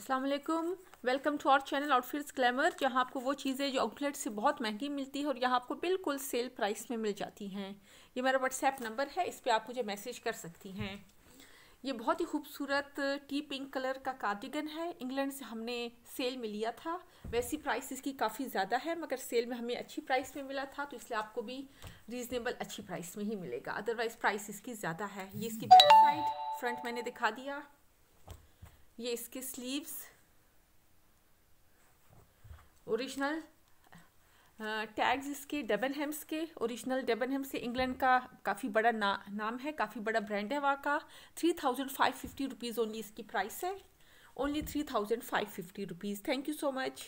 अस्सलाम वालेकुम welcome to our channel outfits glamour जहाँ आपको वो चीज़ें जो आउटलेट से बहुत महंगी मिलती है और यहाँ आपको बिल्कुल सेल प्राइस में मिल जाती हैं ये मेरा व्हाट्सएप नंबर है इस पर आप मुझे मैसेज कर सकती हैं ये बहुत ही खूबसूरत टी पिंक कलर का कार्डिगन है इंग्लैंड से हमने सेल में लिया था वैसी प्राइस इसकी काफ़ी ज़्यादा है मगर सेल में हमें अच्छी प्राइस में मिला था तो इसलिए आपको भी रीज़नेबल अच्छी प्राइस में ही मिलेगा अदरवाइज़ प्राइस इसकी ज़्यादा है ये इसकी बैक साइड फ्रंट मैंने दिखा दिया ये इसके स्लीव्स ओरिजिनल टैग्स इसके डेबन हेम्स के ओरिजिनल डेबन हेम्स से इंग्लैंड का काफ़ी बड़ा ना नाम है काफ़ी बड़ा ब्रांड है वहाँ का three thousand five fifty rupees only इसकी प्राइस है only three thousand five fifty rupees thank you so much